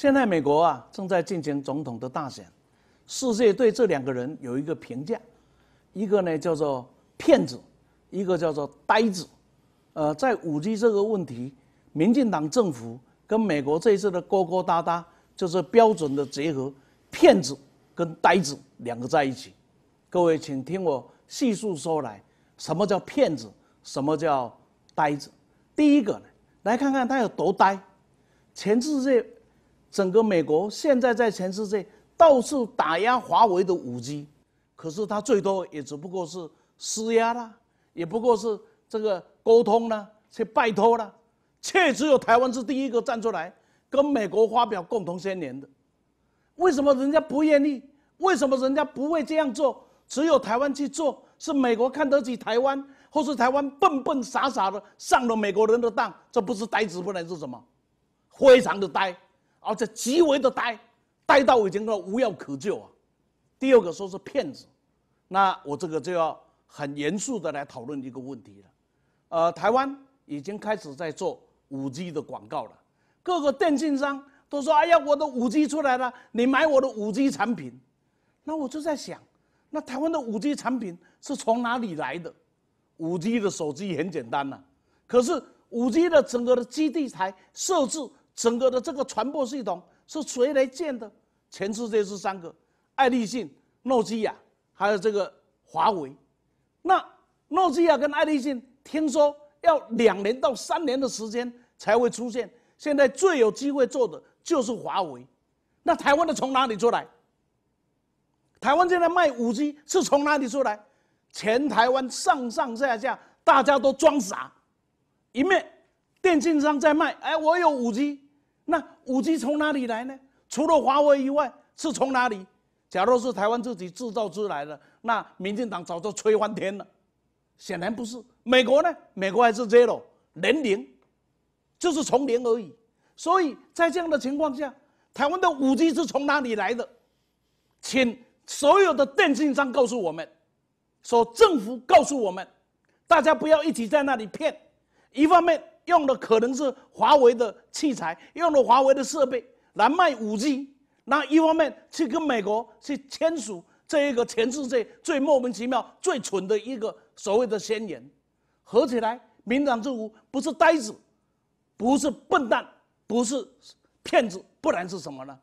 现在美国啊正在进行总统的大选，世界对这两个人有一个评价，一个呢叫做骗子，一个叫做呆子。呃，在五 G 这个问题，民进党政府跟美国这一次的勾勾搭搭，就是标准的结合骗子跟呆子两个在一起。各位，请听我细数说来，什么叫骗子，什么叫呆子。第一个呢，来看看他有多呆，全世界。整个美国现在在全世界到处打压华为的五 G，可是它最多也只不过是施压啦，也不过是这个沟通啦，去拜托啦，却只有台湾是第一个站出来跟美国发表共同宣言的。为什么人家不愿意？为什么人家不会这样做？只有台湾去做，是美国看得起台湾，或是台湾笨笨傻傻的上了美国人的当？这不是呆子不能是什么？非常的呆。而且极为的呆，呆到已经到无药可救啊。第二个说是骗子，那我这个就要很严肃的来讨论一个问题了。呃，台湾已经开始在做五 G 的广告了，各个电信商都说：“哎呀，我的五 G 出来了，你买我的五 G 产品。”那我就在想，那台湾的五 G 产品是从哪里来的？五 G 的手机很简单呐，可是五 G 的整个的基地台设置。整个的这个传播系统是谁来建的？全世界是三个：爱立信、诺基亚，还有这个华为。那诺基亚跟爱立信听说要两年到三年的时间才会出现，现在最有机会做的就是华为。那台湾的从哪里出来？台湾现在卖五 G 是从哪里出来？全台湾上上下下大家都装傻，一面电信商在卖，哎，我有五 G。那五 G 从哪里来呢？除了华为以外，是从哪里？假如是台湾自己制造出来的，那民进党早就吹翻天了。显然不是。美国呢？美国还是 zero，零零，就是从零而已。所以在这样的情况下，台湾的五 G 是从哪里来的？请所有的电信商告诉我们，说政府告诉我们，大家不要一起在那里骗。一方面。用的可能是华为的器材，用的华为的设备来卖 5G，那一方面去跟美国去签署这一个全世界最莫名其妙、最蠢的一个所谓的宣言，合起来，民党政府不是呆子，不是笨蛋，不是骗子，不然是什么呢？